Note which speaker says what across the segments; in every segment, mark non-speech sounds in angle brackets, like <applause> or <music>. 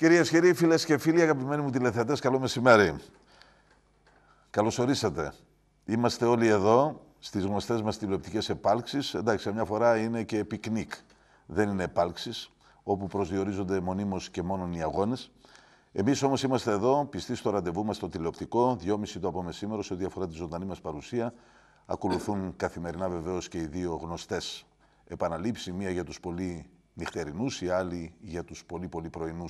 Speaker 1: Κυρίες και κύριοι, φίλες και φίλοι, αγαπημένοι μου τηλεθεατές, καλό μεσημέρι. Καλώς ορίσατε. Είμαστε όλοι εδώ στις γνωστές μας τηλεοπτικές επάλξεις. Εντάξει, μια φορά είναι και πικνίκ. Δεν είναι επάλξεις, όπου προσδιορίζονται μονίμως και μόνο οι αγώνες. Εμείς όμως είμαστε εδώ, πιστοί στο ραντεβού μας στο τηλεοπτικό, 2.30 το απομεσήμερο, σε ό,τι αφορά τη ζωντανή μας παρουσία. Ακολουθούν καθημερινά βεβαίως και οι δύο γνωστές επαναλήψεις, μία για τους πολύ νυχτερινούς, η άλλη για τους πολύ πολύ πρωινούς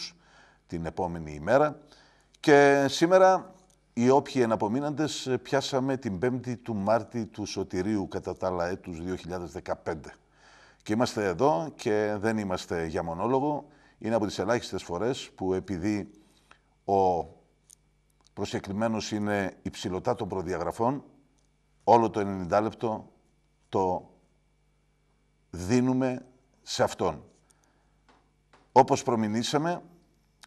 Speaker 1: την επόμενη ημέρα. Και σήμερα οι όποιοι εναπομείναντες ε, πιάσαμε την 5η του Μάρτη του Σωτηρίου κατά τα άλλα έτους 2015. Και είμαστε εδώ και δεν είμαστε για μονόλογο. Είναι από τις ελάχιστες φορές που επειδή ο προσεκριμένος είναι υψηλωτά των προδιαγραφών, όλο το 90 λεπτό το δίνουμε σε αυτόν. Όπως προμηνήσαμε,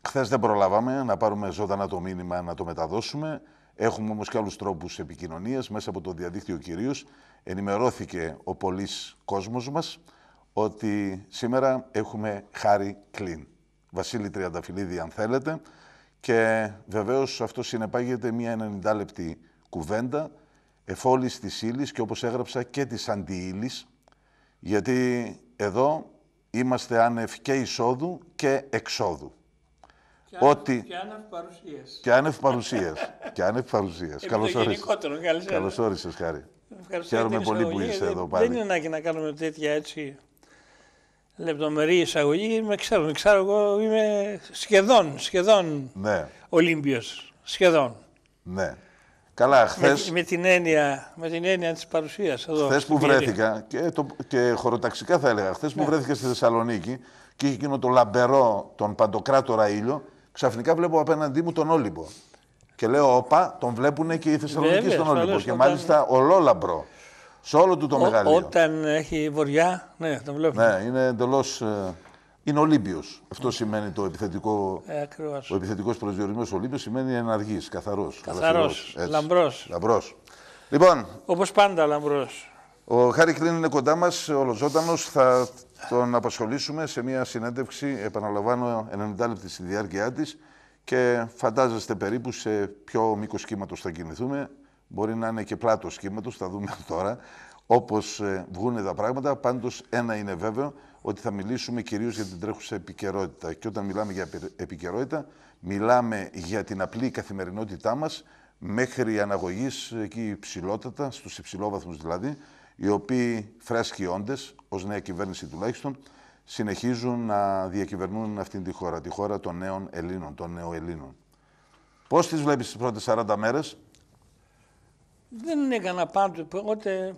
Speaker 1: Χθες δεν προλάβαμε να πάρουμε ζωντανά το μήνυμα να το μεταδώσουμε. Έχουμε όμως και άλλους τρόπους επικοινωνίας. Μέσα από το διαδίκτυο κυρίως ενημερώθηκε ο πολλή κόσμος μας ότι σήμερα έχουμε χάρη κλίν. Βασίλη Τριανταφυλλίδη, αν θέλετε. Και βεβαίως αυτό συνεπάγεται μια 90 λεπτή κουβέντα εφόλης της ύλης και όπως έγραψα και της αντιήλη. Γιατί εδώ είμαστε άνευ και εισόδου και εξόδου. Και ότι... Και άνευ παρουσίας. Και άνευ παρουσίας. Καλώ ήρθατε. Καλώς Καλώς Χάρη. Χαίρομαι πολύ που είστε εδώ πάλι. Δεν είναι
Speaker 2: ανάγκη να κάνουμε τέτοια έτσι λεπτομερή εισαγωγή. Με με ξέρω εγώ, είμαι σχεδόν, σχεδόν ναι. Ολύμπιος. Σχεδόν.
Speaker 1: Ναι. Καλά, χθες... Με,
Speaker 2: με, την έννοια, με την έννοια της παρουσίας εδώ. Χθες που βρέθηκα,
Speaker 1: και, το, και χωροταξικά θα έλεγα, χθες ναι. που βρέθηκα στη Θεσσαλονίκη και είχε εκείνο το λαμπερό, τον παντοκράτορα ήλιο, Ξαφνικά βλέπω απέναντί μου τον Όλυμπο. Και λέω, Όπα, τον βλέπουν και οι Θεσσαλονίκοι στον Όλυμπο. Και μάλιστα ολόλαμπρο. Σε όλο του το μεγάλο. Όταν έχει βοριά, ναι, τον βλέπουμε. Ναι, είναι εντελώς. Ε, είναι Ολύμπιος. Αυτό σημαίνει το επιθετικό. Ε, ο επιθετικός προσδιορισμός Ολύμπιος σημαίνει εναργής, καθαρός. Καθαρός. Λαμπρό. Λοιπόν. Όπως πάντα λαμπρός. Ο Χάρη Κλίν είναι κοντά μας, ολοζώντανο. Θα τον απασχολήσουμε σε μια συνέντευξη, επαναλαμβάνω, 90 λεπτά στη διάρκεια της και φαντάζεστε περίπου σε ποιο μήκος κύματος θα κινηθούμε. Μπορεί να είναι και πλάτος κύματος, θα δούμε <laughs> τώρα. Όπως ε, βγουν τα πράγματα, πάντως ένα είναι βέβαιο ότι θα μιλήσουμε κυρίως για την τρέχουσα επικαιρότητα. Και όταν μιλάμε για επικαιρότητα, μιλάμε για την απλή καθημερινότητά μας μέχρι αναγωγής εκεί υψηλότατα, στους υψηλόβαθμους δηλαδή, οι οποίοι φρέσκοι όντες, ως νέα κυβέρνηση τουλάχιστον, συνεχίζουν να διακυβερνούν αυτή τη χώρα, τη χώρα των νέων Ελλήνων, των Ελλήνων. Πώς τις βλέπεις τις πρώτες 40 μέρες,
Speaker 2: δεν έκανα πάντοτε, ούτε,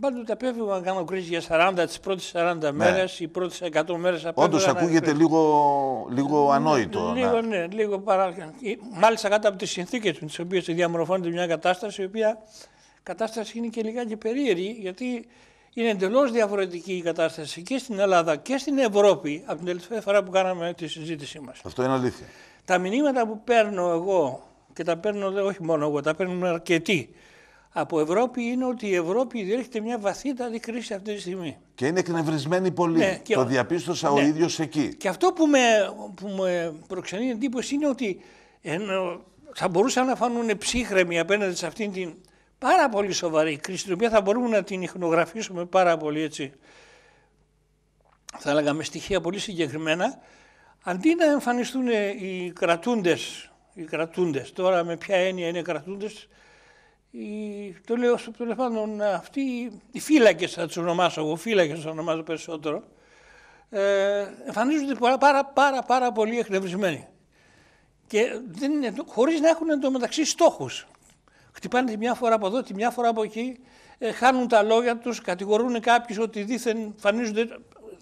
Speaker 2: πάντοτε απέφευγα να κάνω κρίση για 40, τις πρώτες 40 ναι. μέρες, οι πρώτες 100 μέρες απέφευγα Όντως ακούγεται
Speaker 1: λίγο, λίγο ναι, ανόητο. Λίγο,
Speaker 2: ναι, λίγο παράλληλα. Μάλιστα κάτω από τις συνθήκες του, τις οποίες διαμορφώνεται μια κατάσταση, η οποία κατάσταση είναι και λιγάκι περίεργη, γιατί είναι εντελώς διαφορετική η κατάσταση και στην Ελλάδα και στην Ευρώπη από την τελευταία φορά που κάναμε τη συζήτησή μας.
Speaker 1: Αυτό είναι αλήθεια.
Speaker 2: Τα μηνύματα που παίρνω εγώ και τα παίρνω δε, όχι μόνο εγώ, τα παίρνουν αρκετοί από Ευρώπη είναι ότι η Ευρώπη διέρχεται μια βαθύτατη κρίση αυτή τη στιγμή.
Speaker 1: Και είναι εκνευρισμένη πολύ. Ναι, και... Το διαπίστωσα ναι. ο ίδιος εκεί.
Speaker 2: Και αυτό που με, που με προξενεί εντύπωση είναι ότι ενώ θα μπορούσαν να φανούν ψύχρεμοι απέναντι σε αυτήν την πάρα πολύ σοβαρή κρίση, την οποία θα μπορούμε να την ιχνογραφήσουμε πάρα πολύ έτσι, θα έλεγα με στοιχεία πολύ συγκεκριμένα, αντί να εμφανιστούν ε, οι κρατούντες, οι κρατούντες, τώρα με ποια έννοια είναι κρατούντες, οι, το λέω στο οι φύλακες, θα τους ονομάσω εγώ, φύλακες θα ονομάζω περισσότερο, ε, εμφανίζονται πάρα, πάρα, πάρα πολύ εκνευρισμένοι. Και δεν είναι, χωρίς να έχουν εντωμεταξύ στόχους. Χτυπάνε τη μια φορά από εδώ, τη μια φορά από εκεί, ε, χάνουν τα λόγια τους, κατηγορούν κάποιους ότι δήθεν φανίζονται,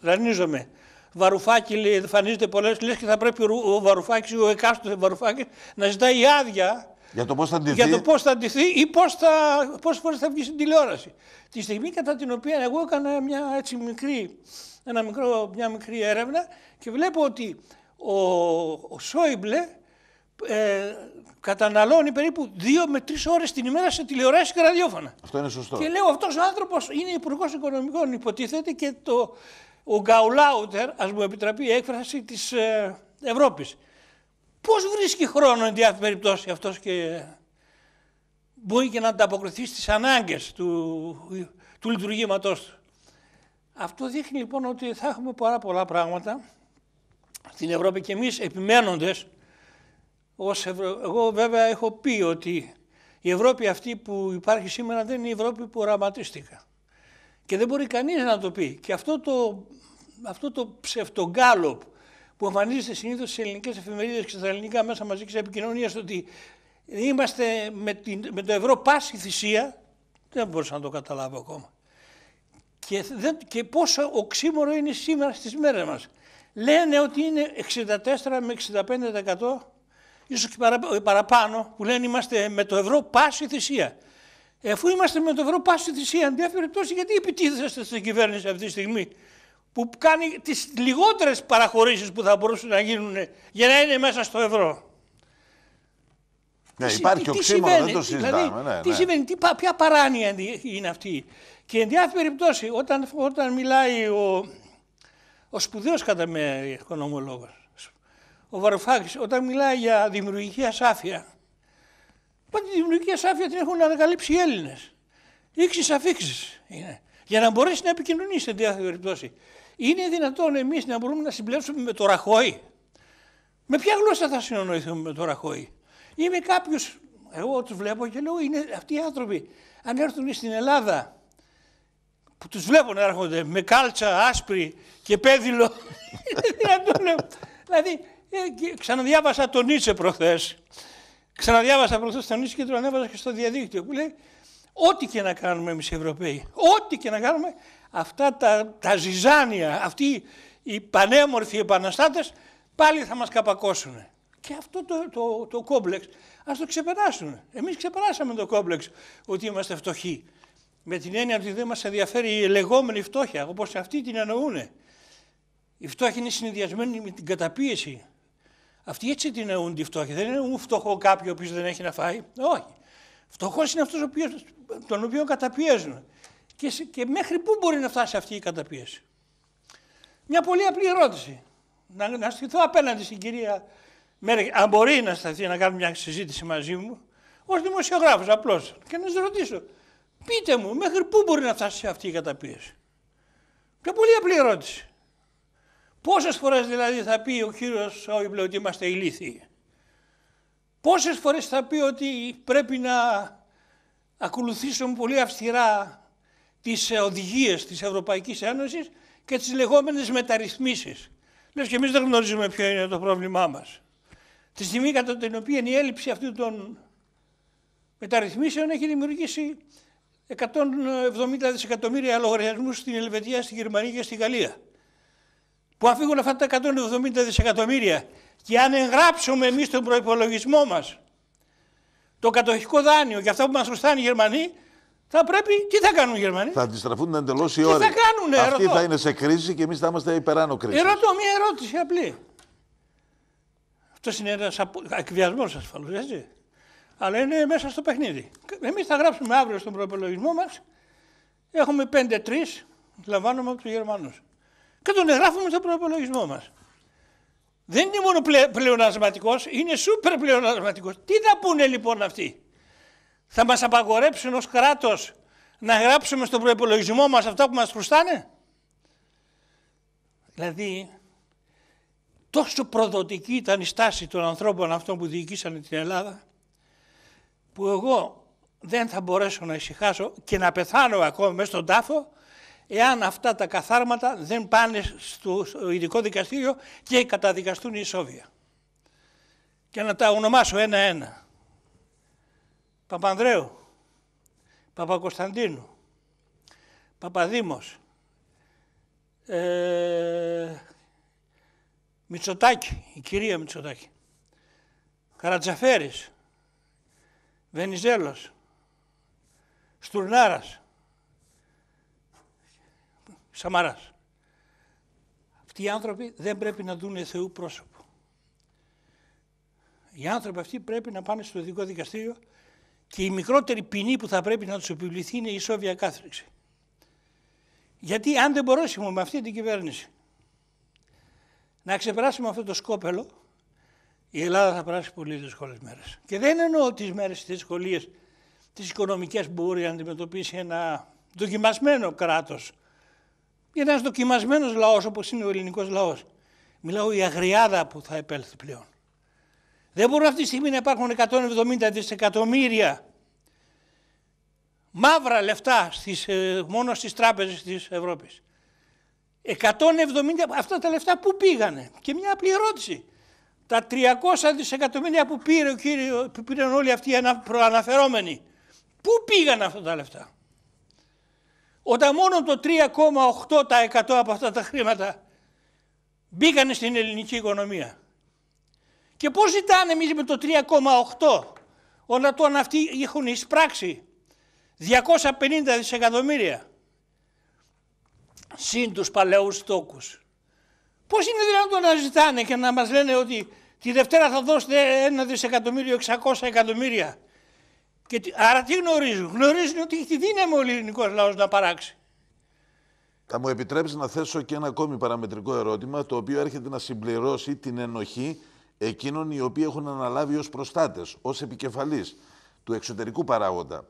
Speaker 2: δανείζομαι. Βαρουφάκι λέει, εμφανίζεται πολλές, λες και θα πρέπει ο Βαρουφάκης, ο εκάστοτε Βαρουφάκης, να ζητάει άδεια
Speaker 1: για το πώς θα αντιθεί, για το
Speaker 2: πώς θα ή πώς θα, θα βγει στην τηλεόραση. Τη στιγμή κατά την οποία εγώ έκανα μια έτσι μικρή, ένα μικρό, μια μικρή έρευνα και βλέπω ότι ο, ο Σόιμπλε ε, καταναλώνει περίπου 2 με 3 ώρες την ημέρα σε τηλεοράσει και ραδιόφωνα.
Speaker 1: Αυτό είναι σωστό. Και
Speaker 2: λέω αυτός ο άνθρωπος είναι υπουργός οικονομικών, υποτίθεται και το, ο γκαουλάουτερ, ας μου επιτραπεί η έκφραση της ε, Ευρώπης. Πώς βρίσκει χρόνο εν διάθεση περιπτώσει αυτός και μπορεί και να ανταποκριθεί στις ανάγκες του, του λειτουργήματός του. Αυτό δείχνει λοιπόν ότι θα έχουμε πάρα πολλά πράγματα στην Ευρώπη και εμείς επιμένοντες ως Εγώ βέβαια έχω πει ότι η Ευρώπη αυτή που υπάρχει σήμερα δεν είναι η Ευρώπη που οραματίστηκα. Και δεν μπορεί κανείς να το πει. Και αυτό το, αυτό το ψευτογκάλωπ που εμφανίζεται συνήθως στις ελληνικές εφημερίδες και στα ελληνικά μέσα μαζικής επικοινωνίας ότι είμαστε με, την, με το ευρώ πάση θυσία, δεν μπορούσα να το καταλάβω ακόμα. Και, δεν, και πόσο οξύμορο είναι σήμερα στις μέρες μας. Λένε ότι είναι 64 με 65% ίσως και ε, παραπάνω, που λένε είμαστε με το ευρώ πάση θυσία. Εφού είμαστε με το ευρώ πάση θυσία, εν περιπτώσει, γιατί επιτίθεστε στην κυβέρνηση αυτή τη στιγμή που κάνει τις λιγότερες παραχωρήσεις που θα μπορούσαν να γίνουν για να είναι μέσα στο ευρώ.
Speaker 1: Ναι, τι, υπάρχει ο δεν το δηλαδή, συζητάμε. Δηλαδή, ναι, ναι. Τι ναι. σημαίνει,
Speaker 2: τι, ποια παράνοια είναι αυτή. Και εν διάφορη περιπτώσει, όταν, όταν μιλάει ο, ο σπουδαίος κατά με οικονομολόγος, ο Βαρουφάκης όταν μιλάει για δημιουργική ασάφεια, πάντα τη δημιουργική ασάφεια την έχουν ανακαλύψει οι Έλληνες. Ήξεις αφήξεις είναι. Για να μπορέσει να επικοινωνήσει σε τέτοια περιπτώσει. Είναι δυνατόν εμείς να μπορούμε να συμπλέψουμε με το ραχοί; Με ποια γλώσσα θα συνονοηθούμε με το ραχοί. Είμαι με εγώ τους βλέπω και λέω, είναι αυτοί οι άνθρωποι, αν έρθουν στην Ελλάδα, που τους βλέπουν να έρχονται με κάλτσα άσπρη και πέδιλο, <laughs> ε. δηλαδή ε, ξαναδιάβασα τον Νίτσε προχθές. Ξαναδιάβασα προχθές τον Νίτσε και τον ανέβασα και στο διαδίκτυο που λέει ό,τι και να κάνουμε εμείς οι Ευρωπαίοι, ό,τι και να κάνουμε, αυτά τα, τα ζυζάνια, αυτοί οι πανέμορφοι επαναστάτες πάλι θα μας καπακώσουν. Και αυτό το, το, το κόμπλεξ ας το ξεπεράσουν. Εμείς ξεπεράσαμε το κόμπλεξ ότι είμαστε φτωχοί. Με την έννοια ότι δεν μας ενδιαφέρει η λεγόμενη φτώχεια, όπως αυτή την εννοούν. Η φτώχεια είναι συνδυασμένη με την καταπίεση, αυτοί έτσι την εννοούν τη φτώχεια. Δεν είναι εννοούν φτωχό κάποιο ο οποίος δεν έχει να φάει. Όχι. Φτωχός είναι αυτός τον οποίο καταπιέζουν. Και, και μέχρι πού μπορεί να φτάσει αυτή η καταπίεση. Μια πολύ απλή ερώτηση. Να, να στηθώ απέναντι στην κυρία Μέρκελ, αν μπορεί να σταθεί να κάνει μια συζήτηση μαζί μου, ως δημοσιογράφος απλώς, και να σας ρωτήσω, πείτε μου, μέχρι πού μπορεί να φτάσει αυτή η καταπίεση. Μια πολύ απλή ερώτηση. Πόσες φορές δηλαδή θα πει ο Κύριος Σόιμπλε ότι είμαστε ηλίθιοι. Πόσες φορές θα πει ότι πρέπει να ακολουθήσουμε πολύ αυστηρά τις οδηγίες της Ευρωπαϊκής Ένωσης και τις λεγόμενες μεταρρυθμίσεις. Λες και εμείς δεν γνωρίζουμε ποιο είναι το πρόβλημά μας. Τη στιγμή κατά την οποία η έλλειψη αυτού των μεταρρυθμίσεων έχει δημιουργήσει 170 δισεκατομμύρια λογαριασμούς στην Ελβετία, στη Γερμανία και στη Γαλλία που αφήγουν αυτά τα 170 δισεκατομμύρια και αν εγγράψουμε εμείς τον προϋπολογισμό μας το κατοχικό δάνειο και αυτό που μας χρωστάνε οι Γερμανοί θα πρέπει, τι θα κάνουν οι Γερμανοί.
Speaker 1: Θα αντιστραφούν εντελώς οι όροι. Τι θα κάνουν, Αυτοί ερωτώ. θα είναι σε κρίση και εμείς θα είμαστε υπεράνω κρίσης.
Speaker 2: Ερωτώ μια ερώτηση απλή. Αυτός είναι ένας εκβιασμός ασφαλώς, έτσι. Αλλά είναι μέσα στο παιχνίδι. Εμείς θα γράψουμε αύριο στον προπολογισμό μας. Έχουμε 5-3, λαμβάνουμε από τους Γερμανούς και τον εγγράφουμε στον προπολογισμό μας. Δεν είναι μόνο πλε, πλεονασματικός, είναι σούπερ πλεονασματικός. Τι θα πούνε λοιπόν αυτοί. Θα μας απαγορέψουν ως κράτος να γράψουμε στον προπολογισμό μας αυτά που μας χρωστάνε. Δηλαδή, τόσο προδοτική ήταν η στάση των ανθρώπων αυτών που διοικήσαν την Ελλάδα, που εγώ δεν θα μπορέσω να ησυχάσω και να πεθάνω ακόμα μέσα στον τάφο εάν αυτά τα καθάρματα δεν πάνε στο ειδικό δικαστήριο και καταδικαστούν ισόβια. Και να τα ονομάσω ένα-ένα. Παπανδρέου, Παπακοσταντίνου, Παπαδήμος, ε, Μητσοτάκη, η κυρία Μητσοτάκη, Καρατζαφέρης, Βενιζέλος, Στουρνάρας, Σαμαράς. Αυτοί οι άνθρωποι δεν πρέπει να δουν Θεού πρόσωπο. Οι άνθρωποι αυτοί πρέπει να πάνε στο ειδικό δικαστήριο και η μικρότερη ποινή που θα πρέπει να τους επιβληθεί είναι η ισόβια κάθριξη. Γιατί αν δεν μπορέσουμε με αυτή την κυβέρνηση να ξεπεράσουμε αυτό το σκόπελο, η Ελλάδα θα περάσει πολύ δύσκολες μέρες. Και δεν εννοώ τις μέρες, τη δυσκολία τις οικονομικές που μπορεί να αντιμετωπίσει ένα δοκιμασμένο κράτος ένας δοκιμασμένος λαός όπως είναι ο ελληνικός λαός. Μιλάω η αγριάδα που θα επέλθει πλέον. Δεν μπορούν αυτή τη στιγμή να υπάρχουν 170 δισεκατομμύρια μαύρα λεφτά στις, ε, μόνο στις τράπεζες της Ευρώπης. 170, αυτά τα λεφτά που πήγανε. Και μια απλή ερώτηση. Τα 300 δισεκατομμύρια που, πήρε ο που πήραν όλοι αυτοί οι προαναφερόμενοι, πού πήγαν αυτά τα λεφτά. Όταν μόνο το 3,8% από αυτά τα χρήματα μπήκαν στην ελληνική οικονομία. Και πώς ζητάνε εμείς με το 3,8% όλα αυτοί έχουν εισπράξει 250 δισεκατομμύρια συν τους παλαιούς τόκους. Πώς είναι δυνατόν να ζητάνε και να μας λένε ότι τη Δευτέρα θα δώσετε ένα δισεκατομμύριο, 600 εκατομμύρια άρα τι γνωρίζουν. Γνωρίζουν ότι έχει τη δύναμη ο ελληνικός λαός να παράξει.
Speaker 1: Θα μου επιτρέψεις να θέσω και ένα ακόμη παραμετρικό ερώτημα, το οποίο έρχεται να συμπληρώσει την ενοχή εκείνων οι οποίοι έχουν αναλάβει ως προστάτες, ως επικεφαλής του εξωτερικού παράγοντα.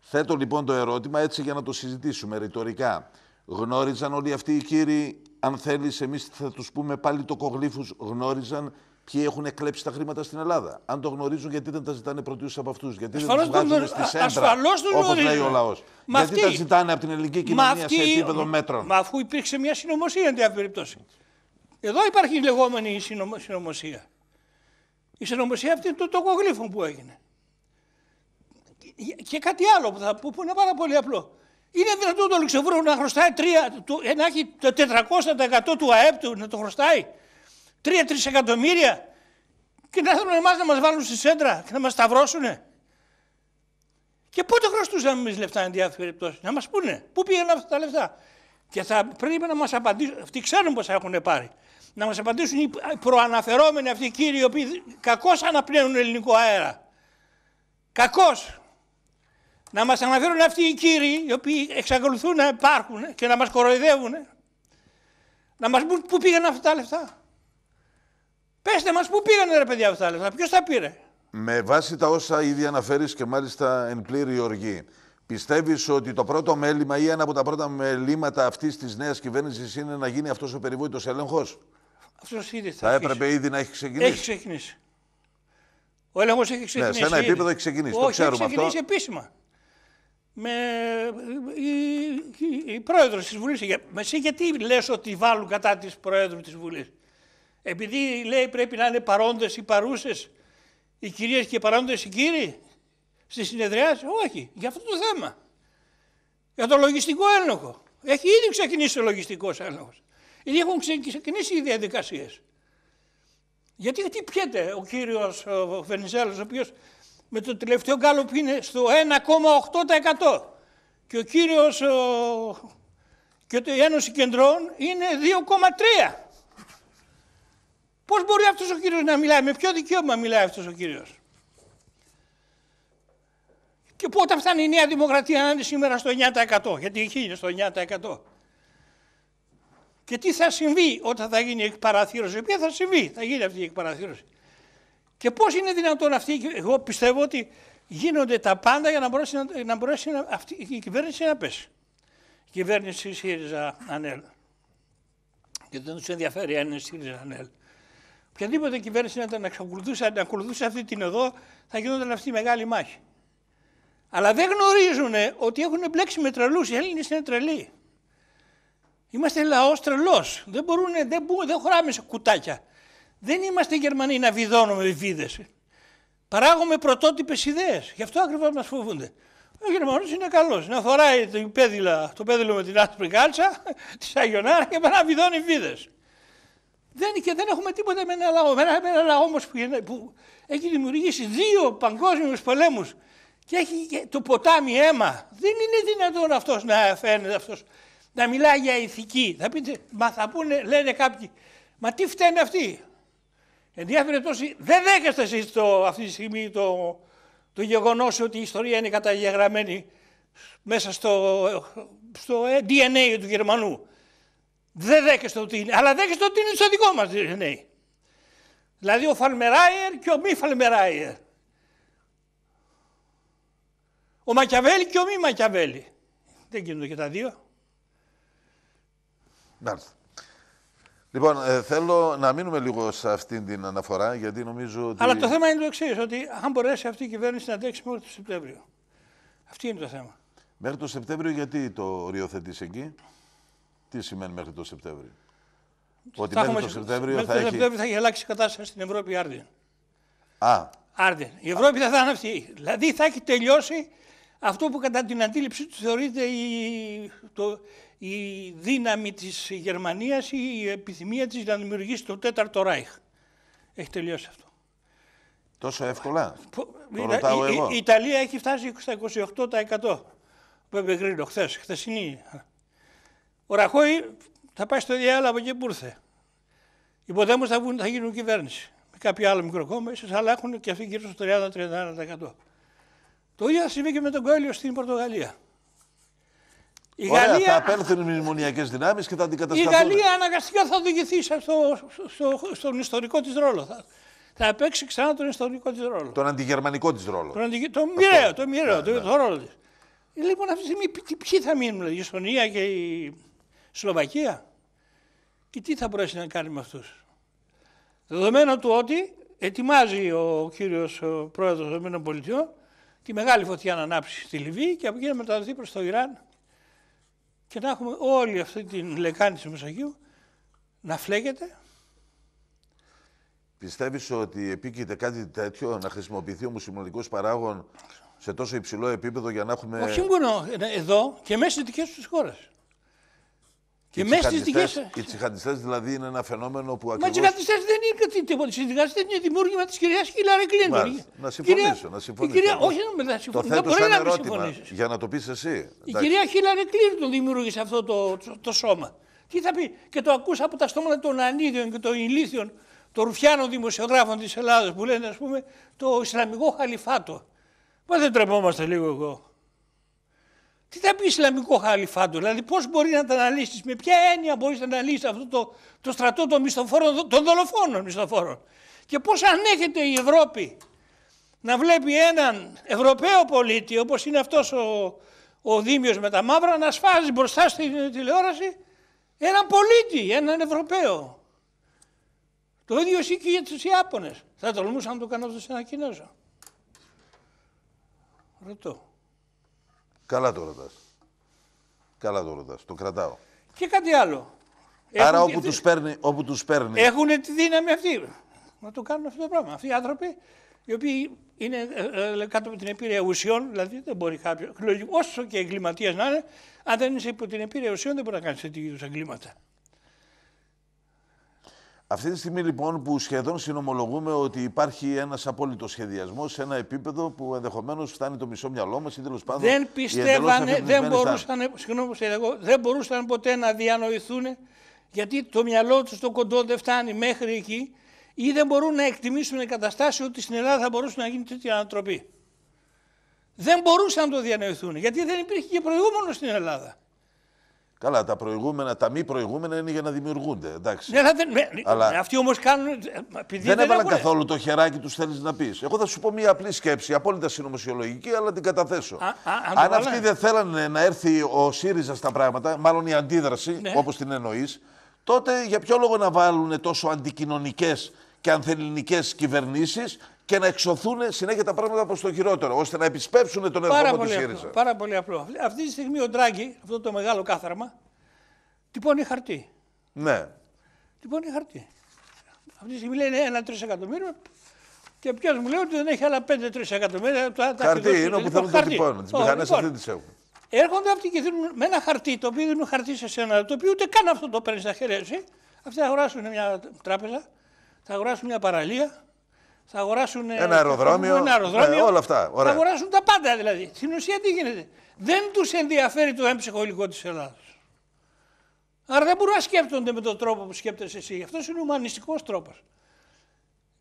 Speaker 1: Θέτω λοιπόν το ερώτημα έτσι για να το συζητήσουμε ρητορικά. Γνώριζαν όλοι αυτοί οι κύριοι, αν θέλεις, εμείς θα τους πούμε πάλι το κογλήφους, γνώριζαν Ποιοι έχουν εκλέψει τα χρήματα στην Ελλάδα. Αν το γνωρίζουν, γιατί δεν τα ζητάνε πρωτίστω από αυτούς. Γιατί δεν τα βγάζουν στη σέντρα, όπω λέει ο λαός. Γιατί τα ζητάνε από την ελληνική κοινωνία σε επίπεδο μέτρων.
Speaker 2: Μα αφού υπήρξε μια συνωμοσία, εν τέτοια Εδώ υπάρχει η λεγόμενη συνωμοσία. Η συνωμοσία αυτή του τοκογλύφων που έγινε. Και κάτι άλλο που θα πω που είναι πάρα πολύ απλό. Είναι δυνατόν το Λουξεμβούργο να χρωστάει 3, να έχει το 400% του ΑΕΠ του να το χρωστάει τρία εκατομμύρια και να θέλουν εμάς να μας βάλουν στη σέντρα και να μας σταυρώσουνε. Και πότε χρωστούσαμε εμείς λεφτά εν περιπτώσει, να μας πούνε πού πήγαν αυτά τα λεφτά. Και θα πρέπει να μας απαντήσουν, αυτοί ξέρουν πώ έχουν πάρει. Να μας απαντήσουν οι προαναφερόμενοι αυτοί οι κύριοι, οι οποίοι κακώς αναπνέουν ελληνικό αέρα. Κακώς. Να μας αναφέρουν αυτοί οι κύριοι, οι οποίοι εξακολουθούν να υπάρχουν και να μας κοροϊδεύουν. Να μας πούν πού πήγαν αυτά τα λεφτά. Πεςτε μας πού πήγανε ρε παιδιά αυτά τα λεφτά, ποιος τα πήρε.
Speaker 1: Με βάση τα όσα ήδη αναφέρεις και μάλιστα εν πλήρη οργή, πιστεύεις ότι το πρώτο μέλημα ή ένα από τα πρώτα μελήματα αυτής της νέας κυβέρνησης είναι να γίνει αυτός ο περιβόητος έλεγχος.
Speaker 2: Αυτός ήδη θα, θα
Speaker 1: έπρεπε ήδη να έχει ξεκινήσει. Έχει
Speaker 2: ξεκινήσει. Ο έλεγχος έχει ξεκινήσει. Ναι, σε ένα επίπεδο έχει ξεκινήσει. το ξέρουμε έχει ξεκινήσει αυτό. επίσημα. Με... Η, η, η πρόεδρος της Βουλής. Εσύ γιατί λες ότι βάλουν κατά της πρόεδρου της Βουλής. Επειδή λέει πρέπει να είναι παρόντες ή παρούσες οι κυρίες και παρόντες οι κύριοι στη συνεδριά, όχι, για αυτό το θέμα. Για το λογιστικό έλεγχο. Έχει ήδη ξεκινήσει ο λογιστικός έλεγχος. Ήδη έχουν ξεκινήσει οι διαδικασίες. Γιατί πιέται ο κύριος Βενιζέλος, ο οποίος με το τελευταίο γκάλωπ είναι στο 1,8% και ο κύριος, ο, και η Ένωση Κεντρών είναι 2,3%. Πώς μπορεί αυτός ο Κύριος να μιλάει, με ποιο δικαίωμα μιλάει αυτός ο Κύριος. Και πότε φτάνει η Νέα Δημοκρατία να είναι σήμερα στο 9% γιατί η είναι στο 9%. Και τι θα συμβεί όταν θα γίνει η εκπαραθύρωση, ποια θα συμβεί, θα γίνει αυτή η εκπαραθύρωση. Και πώς είναι δυνατόν αυτή, εγώ πιστεύω ότι γίνονται τα πάντα για να μπορέσει, να, να μπορέσει να, αυτή, η κυβέρνηση να πέσει. Η κυβέρνηση ΣΥΡΙΖΑ ΑΝΕΛ. Γιατί δεν τους ενδιαφέρει αν είναι ΣΥΡΙΖΑ ΑΝΕΛ. Οποιαδήποτε κυβέρνηση να, ακολουθούσε, να ακολουθούσε αυτή την εδώ θα γινόταν αυτή η μεγάλη μάχη. Αλλά δεν γνωρίζουν ότι έχουν μπλέξει με τρελούς. Οι Έλληνες είναι τρελοί. Είμαστε λαός τρελός. Δεν μπορούν, δεν, δεν χωράμε σε κουτάκια. Δεν είμαστε Γερμανοί να βιδώνουμε βίδες. Παράγουμε πρωτότυπες ιδέες. Γι' αυτό ακριβώς μας φοβούνται. Ο Γερμανός είναι καλός. Να φοράει το πέδιλο, με την άσπρη γάλτσα <laughs> τη Αγιονάρα και να βιδώνει βίδες. Δεν, και δεν έχουμε τίποτα με ένα λαό. Με ένα, ένα λαό όμως που, που, έχει δημιουργήσει δύο παγκόσμιους πολέμους και έχει το ποτάμι αίμα. Δεν είναι δυνατόν αυτός να φαίνεται αυτός, να μιλάει για ηθική. Θα πείτε, μα θα πούνε, λένε κάποιοι, μα τι φταίνε αυτοί. Εν τόσοι, δεν δέχεστε εσείς αυτή τη στιγμή το, το γεγονός ότι η ιστορία είναι καταγεγραμμένη μέσα στο, στο ε, DNA του Γερμανού. Δεν δέχεστε ότι είναι, αλλά δέχεστε ότι είναι στο δικό μας DNA. Ναι. Δηλαδή ο Φαλμεράιερ και ο μη Φαλμεράιερ. Ο Μακιαβέλη και ο μη Μακιαβέλη. Δεν γίνονται και τα δύο.
Speaker 1: Μάλιστα. Λοιπόν, ε, θέλω να μείνουμε λίγο σε αυτήν την αναφορά, γιατί νομίζω ότι. Αλλά το
Speaker 2: θέμα είναι το εξής, ότι αν μπορέσει αυτή η κυβέρνηση να αντέξει μέχρι το Σεπτέμβριο. Αυτή είναι το θέμα.
Speaker 1: Μέχρι το Σεπτέμβριο, γιατί το οριοθετείς εκεί. Τι σημαίνει μέχρι το Σεπτέμβριο. Ότι μέχρι το Σεπτέμβριο θα, έχει... θα έχει αλλάξει
Speaker 2: η κατάσταση στην Ευρώπη άρδια. Α. Η Ευρώπη δεν θα είναι αυτή. Δηλαδή θα έχει τελειώσει αυτό που κατά την αντίληψή του θεωρείται η, το, η δύναμη της Γερμανίας ή η επιθυμία της να δημιουργήσει το τέταρτο Ράιχ. Έχει τελειώσει αυτό.
Speaker 1: Τόσο εύκολα. Που, το ρωτάω η, εγώ. Η, η
Speaker 2: Ιταλία έχει η εγω η ιταλια εχει φτασει στα 28%. που γκρίνω χθες. Χθεσινή. Ο Ραχώη θα πάει στο διάλογο από εκεί που ήρθε. Οι ποδέμοι θα, θα γίνουν κυβέρνηση. Με κάποιο άλλο μικρό κόμμα, ίσως, αλλά έχουν και αυτοί γύρω στο 30-31%. Το ίδιο θα συμβεί και με τον Κόελιο στην Πορτογαλία.
Speaker 1: Η Ωραία, Γαλλία... θα απέλθουν οι μνημονιακές δυνάμεις και θα αντικατασταθούν. Η Γαλλία
Speaker 2: αναγκαστικά θα οδηγηθεί στο, στο, στον ιστορικό της ρόλο. Θα, θα παίξει ξανά τον ιστορικό της ρόλο.
Speaker 1: Τον αντιγερμανικό της ρόλο.
Speaker 2: Τον αντι... το μοιραίο, το μοιραίο, ναι, το, ναι. το, ρόλο της. Λοιπόν, αυτή τη στιγμή ποιοι θα μείνουν, η Ισπανία και η Σλοβακία. Και τι θα μπορέσει να κάνει με αυτούς. Δεδομένου του ότι ετοιμάζει ο κύριος πρόεδρος των ΗΠΑ τη μεγάλη φωτιά να ανάψει στη Λιβύη και από εκεί να μεταδοθεί προς το Ιράν και να έχουμε όλη αυτή την λεκάνη του Μεσογείου να φλέγεται.
Speaker 1: Πιστεύεις ότι επίκειται κάτι τέτοιο να χρησιμοποιηθεί ο μουσουλμανικός παράγων σε τόσο υψηλό επίπεδο για να έχουμε... Όχι
Speaker 2: μόνο εδώ και μέσα στις δικές τους χώρες.
Speaker 1: Και, μέσα στι δικές Οι τσιχαντιστέ δηλαδή είναι ένα φαινόμενο που ακριβώ. Μα τσιχαντιστέ
Speaker 2: δεν είναι τίποτα. Οι τσιχαντιστέ είναι δημιούργημα της κυρίας Χίλαρη Κλίντερ. Να συμφωνήσω. να συμφωνήσω. κυρία, όχι, να με συμφωνήσω. Δεν μπορεί να ερώτημα,
Speaker 1: Για να το πεις εσύ. Η Εντάξει.
Speaker 2: κυρία Χίλαρη Κλίντον δημιούργησε αυτό το, το, σώμα. Και το ακούσα από τα στόματα των ανίδιων και των ηλίθιων, των ρουφιάνων δημοσιογράφων της Ελλάδας που λένε, ας πούμε, το Ισλαμικό Χαλιφάτο. Μα δεν τρεπόμαστε λίγο εγώ. Τι θα πει Ισλαμικό χάλιφάντο, δηλαδή πώς μπορεί να τα αναλύσεις, με ποια έννοια μπορείς να αναλύσεις αυτό το, το στρατό των μισθοφόρων, των δολοφόνων μισθοφόρων. Και πώς ανέχεται η Ευρώπη να βλέπει έναν Ευρωπαίο πολίτη, όπως είναι αυτός ο, ο Δήμιος με τα μαύρα, να σφάζει μπροστά στην τηλεόραση έναν πολίτη, έναν Ευρωπαίο. Το ίδιο ισχύει και για τους Ιάπωνες. Θα τολμούσα να το κάνω αυτό σε ένα Κινέζο. Ρωτώ.
Speaker 1: Καλά το ρωτάς. Καλά το ρωτάς. Το κρατάω.
Speaker 2: Και κάτι άλλο.
Speaker 1: Άρα όπου, του τους παίρνει, όπου τους παίρνει.
Speaker 2: Έχουν τη δύναμη αυτή να το κάνουν αυτό το πράγμα. Αυτοί οι άνθρωποι οι οποίοι είναι ε, ε, ε, κάτω από την επίρρεια ουσιών, δηλαδή δεν μπορεί κάποιο, όσο και εγκληματίας να είναι, αν δεν είσαι υπό την επίρρεια ουσιών δεν μπορεί να κάνεις τέτοιου είδους εγκλήματα.
Speaker 1: Αυτή τη στιγμή λοιπόν που σχεδόν συνομολογούμε ότι υπάρχει ένας απόλυτος σχεδιασμός σε ένα επίπεδο που ενδεχομένως φτάνει το μισό μυαλό μας ή τέλος πάντων... Δεν πιστεύανε, δεν μπορούσαν,
Speaker 2: συγγνώμη, εγώ, δεν μπορούσαν ποτέ να διανοηθούν γιατί το μυαλό τους το κοντό δεν φτάνει μέχρι εκεί ή δεν μπορούν να εκτιμήσουν καταστάσει ότι στην Ελλάδα θα μπορούσε να γίνει τέτοια ανατροπή. Δεν μπορούσαν να το διανοηθούν γιατί δεν υπήρχε και προηγούμενο στην Ελλάδα.
Speaker 1: Καλά, τα προηγούμενα, τα μη προηγούμενα είναι για να δημιουργούνται. Εντάξει. Ναι, δεν, με, Αλλά αυτοί όμως κάνουν. Ε, δεν, έβαλαν καθόλου το χεράκι τους, θέλεις να πεις. Εγώ θα σου πω μια απλή σκέψη, απόλυτα συνωμοσιολογική, αλλά την καταθέσω. αν, αν αυτοί δεν θέλανε να έρθει ο ΣΥΡΙΖΑ στα πράγματα, μάλλον η αντίδραση, ναι. όπως την εννοείς, τότε για ποιο λόγο να βάλουν τόσο αντικοινωνικές και ανθεληνικές κυβερνήσεις και να εξωθούν συνέχεια τα πράγματα προς το χειρότερο, ώστε να επισπεύσουν τον ερχόμενο του ΣΥΡΙΖΑ. Πάρα
Speaker 2: πολύ απλό. Αυτή τη στιγμή ο Ντράγκη, αυτό το μεγάλο κάθαρμα, τυπώνει χαρτί. Ναι. Τυπώνει χαρτί. Αυτή τη στιγμή λένε ένα εκατομμύριο. και ποιος μου λέει ότι δεν έχει άλλα 5-3 εκατομμύρια. Τα, τα χαρτί είναι όπου λοιπόν, θέλουν να τυπώνουν. Τις μηχανές λοιπόν, αυτοί τις έχουν. Έρχονται αυτοί και δίνουν με ένα χαρτί, το οποίο δίνουν χαρτί σε σένα, το οποίο ούτε καν αυτό το παίρνεις στα χέρια σου. Αυτοί θα αγοράσουν μια τράπεζα, θα αγοράσουν μια παραλία, θα αγοράσουν. Ένα αεροδρόμιο. Ναι, όλα αυτά. Ωραία. Θα αγοράσουν τα πάντα δηλαδή. Στην ουσία τι γίνεται. Δεν τους ενδιαφέρει το έμψυχο υλικό της Ελλάδα. Άρα δεν μπορούν να σκέπτονται με τον τρόπο που σκέπτεσαι εσύ. Αυτός είναι ουμανιστικός τρόπος.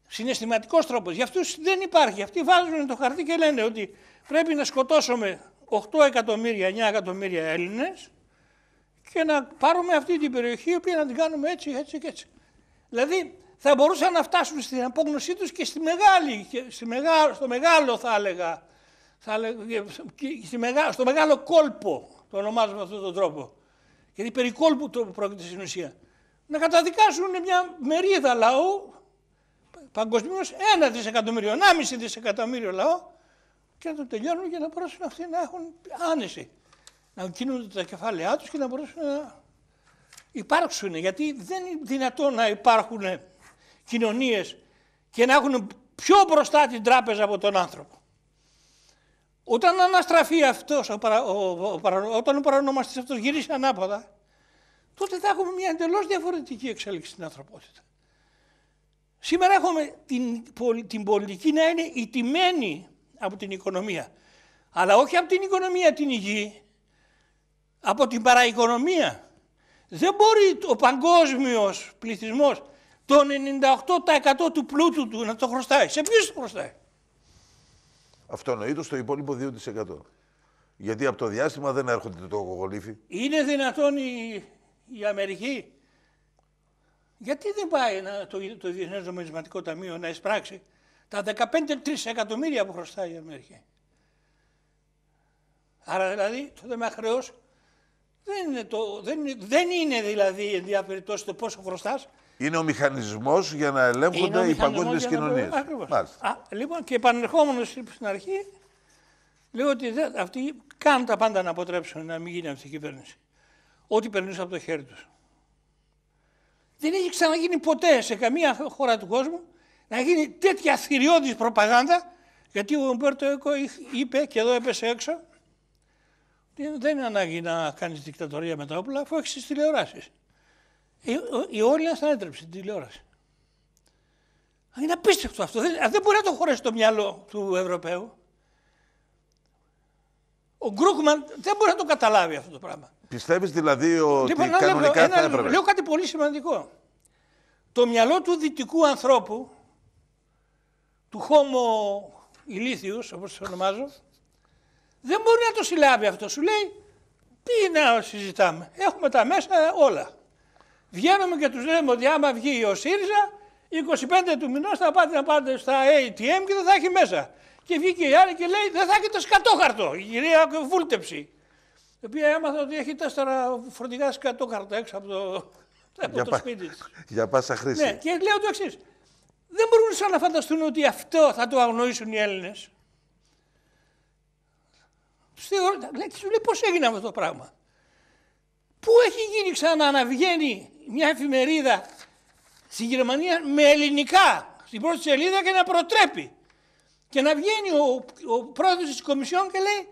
Speaker 2: Συναισθηματικός τρόπος. Για αυτούς δεν υπάρχει. Αυτοί βάζουν το χαρτί και λένε ότι πρέπει να σκοτώσουμε 8 εκατομμύρια, 9 εκατομμύρια Έλληνες και να πάρουμε αυτή την περιοχή η οποία να την κάνουμε έτσι, έτσι και έτσι. Δηλαδή θα μπορούσαν να φτάσουν στην απόγνωσή τους και στη μεγάλη, στη στο μεγάλο θα έλεγα, θα έλεγα στη μεγάλο, στο μεγάλο κόλπο, το ονομάζουμε αυτόν τον τρόπο. Γιατί περί κόλπου το πρόκειται στην ουσία. Να καταδικάσουν μια μερίδα λαού, παγκοσμίως ένα δισεκατομμύριο, ένα μισή δισεκατομμύριο λαό, και να το τελειώνουν για να μπορέσουν αυτοί να έχουν άνεση. Να κινούνται τα κεφάλαιά τους και να μπορέσουν να υπάρξουν. Γιατί δεν είναι δυνατόν να υπάρχουν κοινωνίες και να έχουν πιο μπροστά την τράπεζα από τον άνθρωπο. Όταν αναστραφεί αυτός, ο παρα, ο, ο, όταν ο παρανομαστής αυτός γυρίσει ανάποδα, τότε θα έχουμε μια εντελώς διαφορετική εξέλιξη στην ανθρωπότητα. Σήμερα έχουμε την, την πολιτική να είναι ιτημένη από την οικονομία. Αλλά όχι από την οικονομία την υγιή, από την παραοικονομία. Δεν μπορεί ο παγκόσμιος πληθυσμός το 98% του πλούτου του να το χρωστάει. Σε ποιους το χρωστάει.
Speaker 1: εννοείται το υπόλοιπο 2%. Γιατί από το διάστημα δεν έρχονται το κοκολύφι.
Speaker 2: Είναι δυνατόν η, η Αμερική. Γιατί δεν πάει να, το, το Διεθνές Νομισματικό Ταμείο να εισπράξει τα 15 εκατομμύρια που χρωστάει η Αμερική. Άρα δηλαδή το δεμα χρέος δεν είναι, το, δεν, δεν είναι δηλαδή το πόσο χρωστάς, είναι ο μηχανισμός για να ελέγχονται οι παγκόσμιε κοινωνίε. Λοιπόν, και επανερχόμενος στην αρχή, λέω ότι αυτοί κάνουν τα πάντα να αποτρέψουν να μην γίνει αυτή η κυβέρνηση. Ό,τι περνούσε από το χέρι τους. Δεν έχει ξαναγίνει ποτέ σε καμία χώρα του κόσμου να γίνει τέτοια θηριώδης προπαγάνδα. Γιατί ο Ομπέρτο Έκο είπε και εδώ έπεσε έξω ότι δεν είναι ανάγκη να κάνεις δικτατορία με τα όπλα αφού έχεις τις τηλεοράσεις η θα ανέτρεψε την τηλεόραση. Είναι απίστευτο αυτό. Δεν, δεν μπορεί να το χωρέσει το μυαλό του Ευρωπαίου. Ο Γκρούκμαν δεν μπορεί να το καταλάβει αυτό το πράγμα.
Speaker 1: Πιστεύεις δηλαδή ότι λοιπόν, κανονικά λέω, θα έπρεπε. λέω
Speaker 2: κάτι πολύ σημαντικό. Το μυαλό του δυτικού ανθρώπου, του Homo ηλίθιους, όπως το ονομάζω, δεν μπορεί να το συλλάβει αυτό. Σου λέει, τι να συζητάμε, έχουμε τα μέσα όλα. Βγαίνουμε και τους λέμε ότι άμα βγει ο ΣΥΡΙΖΑ, 25 του μηνός θα πάτε να πάτε στα ATM και δεν θα έχει μέσα. Και βγήκε η άλλη και λέει: Δεν θα έχει το σκατόχαρτο. Η κυρία βούλτεψη. Η οποία έμαθα ότι έχει τέσσερα φορτηγά σκατόχαρτα έξω από το, <laughs> το σπίτι της.
Speaker 1: Για πάσα χρήση. Ναι,
Speaker 2: και λέω το εξής. Δεν μπορούσαν να φανταστούν ότι αυτό θα το αγνοήσουν οι Έλληνες. Στην... λέει: Πώς έγινε αυτό το πράγμα. Πού έχει γίνει ξανά να βγαίνει μια εφημερίδα στην Γερμανία με ελληνικά στην πρώτη σελίδα και να προτρέπει. Και να βγαίνει ο, ο πρόεδρος της Κομισιόν και λέει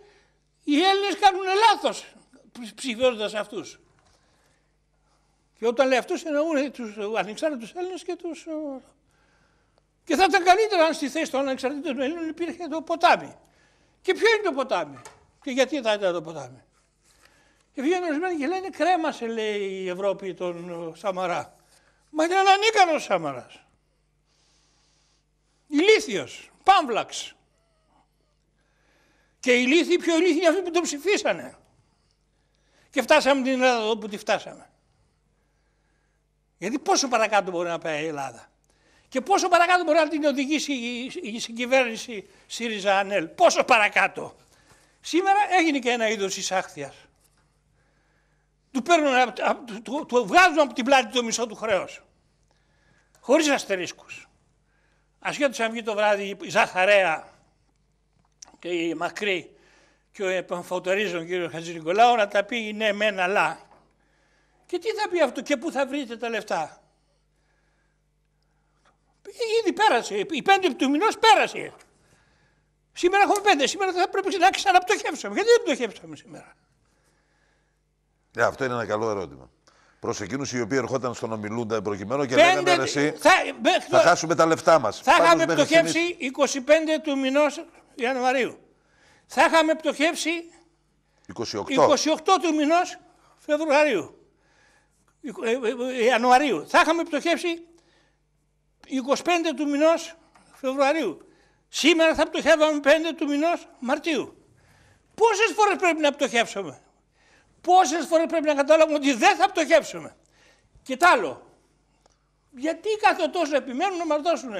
Speaker 2: οι Έλληνες κάνουν λάθος ψηφίζοντας αυτούς. Και όταν λέει αυτούς εννοούν τους ανεξάρτητους Έλληνες και τους... Και θα ήταν καλύτερα αν στη θέση των ανεξαρτήτων Ελλήνων υπήρχε το ποτάμι. Και ποιο είναι το ποτάμι και γιατί θα ήταν το ποτάμι. Και βγαίνουν ορισμένοι και λένε κρέμασε λέει η Ευρώπη τον Σαμαρά. Μα ήταν ανίκανος ο Σαμαράς. Ηλίθιος, πάμβλαξ. Και οι πιο ηλίθιοι είναι αυτοί που τον ψηφίσανε. Και φτάσαμε την Ελλάδα εδώ που τη φτάσαμε. Γιατί πόσο παρακάτω μπορεί να πάει η Ελλάδα. Και πόσο παρακάτω μπορεί να την οδηγήσει η συγκυβέρνηση ΣΥΡΙΖΑ ΑΝΕΛ. Πόσο παρακάτω. Σήμερα έγινε και ένα είδος εισάχθειας του, παίρνουν, του, του βγάζουν από την πλάτη το μισό του χρέος. Χωρίς αστερίσκους. Ασχέτως αν βγει το βράδυ η Ζαχαρέα και η Μακρύ και ο επαμφωτορίζων κύριο Νικολάου να τα πει ναι, μεν, αλλά. Και τι θα πει αυτό και πού θα βρείτε τα λεφτά. Ήδη πέρασε. Η πέντε του μηνός πέρασε. Σήμερα έχουμε πέντε. Σήμερα θα πρέπει να ξαναπτωχεύσουμε. Γιατί δεν πτωχεύσαμε σήμερα.
Speaker 1: Ε, αυτό είναι ένα καλό ερώτημα. Προς εκείνους οι οποίοι ερχόταν στον ομιλούντα προκειμένου και 5... λέγανε εσύ. Θα, θα χάσουμε τα λεφτά μας. Θα είχαμε πτωχεύσει
Speaker 2: 25 του μηνός Ιανουαρίου. Θα είχαμε πτωχεύσει 28, 28 του μηνός Φεβρουαρίου. Ε, ε, Ιανουαρίου. Θα είχαμε πτωχεύσει 25 του μηνός Φεβρουαρίου. Σήμερα θα πτωχεύαμε 5 του μηνός Μαρτίου. Πόσες φορές πρέπει να πτωχεύσουμε. Πόσες φορές πρέπει να καταλάβουμε ότι δεν θα πτωχεύσουμε. Και τ' άλλο. Γιατί κάθε τόσο επιμένουν να μας δώσουν 140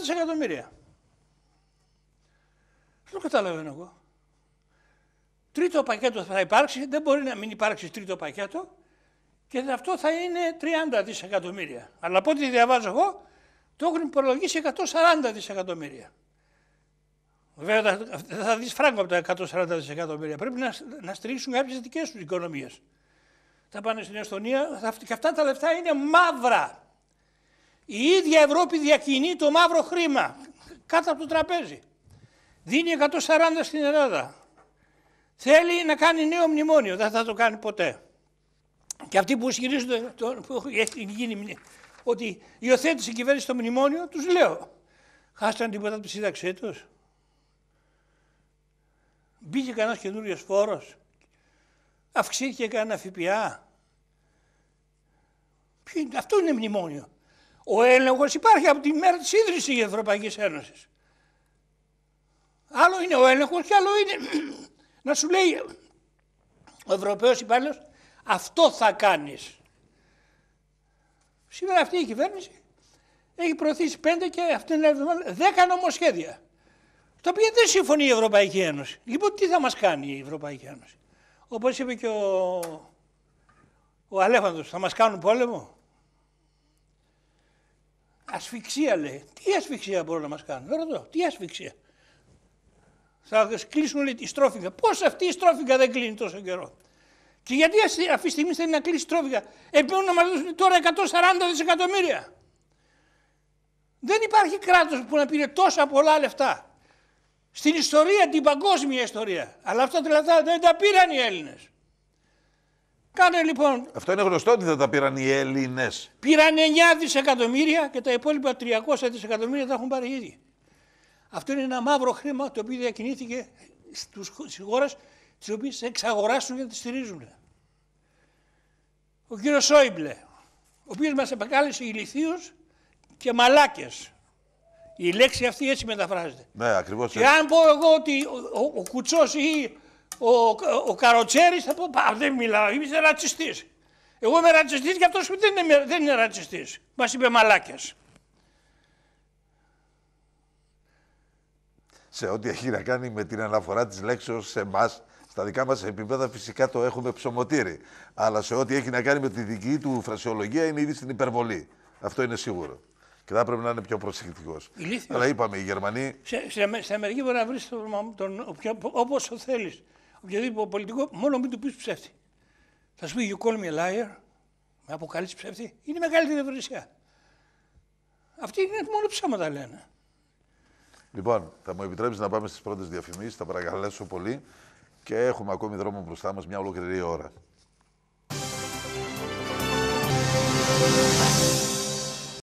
Speaker 2: δισεκατομμύρια. Δεν το καταλαβαίνω εγώ. Τρίτο πακέτο θα υπάρξει, δεν μπορεί να μην υπάρξει τρίτο πακέτο και αυτό θα είναι 30 δισεκατομμύρια. Αλλά από ό,τι διαβάζω εγώ, το έχουν υπολογίσει 140 δισεκατομμύρια. Βέβαια δεν θα δεις φράγκο από τα 140 δισεκατομμύρια. Πρέπει να, να στηρίξουν κάποιες δικές τους οικονομίες. Θα πάνε στην Εστονία θα, και αυτά τα λεφτά είναι μαύρα. Η ίδια Ευρώπη διακινεί το μαύρο χρήμα κάτω από το τραπέζι. Δίνει 140 στην Ελλάδα. Θέλει να κάνει νέο μνημόνιο. Δεν θα το κάνει ποτέ. Και αυτοί που ισχυρίζονται που έχει γίνει, ότι υιοθέτησε η κυβέρνηση το μνημόνιο, τους λέω. Χάσαν τίποτα από τη σύνταξή τους. Μπήκε κανένας καινούριος φόρος, αυξήθηκε κανένα ΦΠΑ. αυτό είναι μνημόνιο. Ο έλεγχος υπάρχει από τη μέρα της ίδρυσης της Ευρωπαϊκής Ένωσης. Άλλο είναι ο έλεγχος και άλλο είναι <clears throat> να σου λέει ο Ευρωπαίος υπάλληλος αυτό θα κάνεις. Σήμερα αυτή η κυβέρνηση έχει προωθήσει πέντε και αυτήν την εβδομάδα δέκα νομοσχέδια τα οποία δεν συμφωνεί η Ευρωπαϊκή Ένωση. Λοιπόν, τι θα μας κάνει η Ευρωπαϊκή Ένωση. Όπως είπε και ο, ο Αλέφαντος, θα μας κάνουν πόλεμο. Ασφυξία λέει. Τι ασφυξία μπορούν να μας κάνουν. Ρωτώ, τι ασφυξία. Θα κλείσουν λέει, τη στρόφιγγα. Πώς αυτή η στρόφιγγα δεν κλείνει τόσο καιρό. Και γιατί αυτή τη στιγμή θέλει να κλείσει στρόφιγγα. Επιμένουν να μας δώσουν τώρα 140 δισεκατομμύρια. Δεν υπάρχει κράτος που να πήρε τόσα πολλά λεφτά στην ιστορία, την παγκόσμια ιστορία. Αλλά αυτά τα λεφτά δεν τα πήραν οι Έλληνες. Κάνε λοιπόν.
Speaker 1: Αυτό είναι γνωστό ότι δεν τα πήραν οι Έλληνες.
Speaker 2: Πήραν 9 δισεκατομμύρια και τα υπόλοιπα 300 δισεκατομμύρια τα έχουν πάρει ήδη. Αυτό είναι ένα μαύρο χρήμα το οποίο διακινήθηκε στις χώρες τις οποίες εξαγοράσουν για να τις στηρίζουν. Ο κύριος Σόιμπλε, ο οποίος μας επακάλεσε ηλικίους και μαλάκες η λέξη αυτή έτσι μεταφράζεται.
Speaker 1: Ναι, ακριβώς Και έτσι.
Speaker 2: αν πω εγώ ότι ο, ο, Κουτσός ή ο, ο, ο Καροτσέρης θα πω Πα, δεν μιλάω, είμαι ρατσιστής. Εγώ είμαι ρατσιστής και αυτός δεν είναι, δεν είναι ρατσιστής. Μας είπε μαλάκες.
Speaker 1: Σε ό,τι έχει να κάνει με την αναφορά της λέξεως σε εμάς, στα δικά μας επίπεδα φυσικά το έχουμε ψωμοτήρι. Αλλά σε ό,τι έχει να κάνει με τη δική του φρασιολογία είναι ήδη στην υπερβολή. Αυτό είναι σίγουρο και θα πρέπει να είναι πιο προσεκτικός. Αλλά είπαμε, οι Γερμανοί.
Speaker 2: Σε, σε, στην Αμερική μπορεί να βρει τον, τον, όπω θέλεις. Οποιοδήποτε πολιτικό, μόνο μην του πεις ψεύτη. Θα σου πει You call me a liar, με αποκαλεί ψεύτη. Είναι μεγαλύτερη ευρυσία. Αυτή είναι μόνο ψέματα λένε.
Speaker 1: Λοιπόν, θα μου επιτρέψεις να πάμε στις πρώτες διαφημίσεις. Θα παρακαλέσω πολύ και έχουμε ακόμη δρόμο μπροστά μας μια ολόκληρη ώρα.